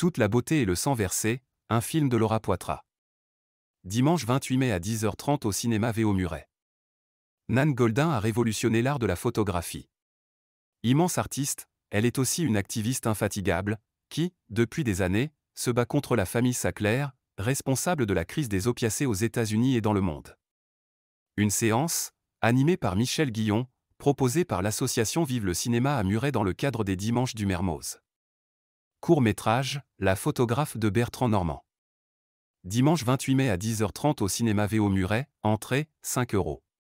Toute la beauté et le sang versé, un film de Laura Poitras. Dimanche 28 mai à 10h30 au cinéma Véo Muret. Nan Goldin a révolutionné l'art de la photographie. Immense artiste, elle est aussi une activiste infatigable, qui, depuis des années, se bat contre la famille Sackler, responsable de la crise des opiacés aux États-Unis et dans le monde. Une séance, animée par Michel Guillon, proposée par l'association Vive le cinéma à Muret dans le cadre des Dimanches du Mermoz. Court métrage, La photographe de Bertrand Normand. Dimanche 28 mai à 10h30 au cinéma Véo Muret, entrée, 5 euros.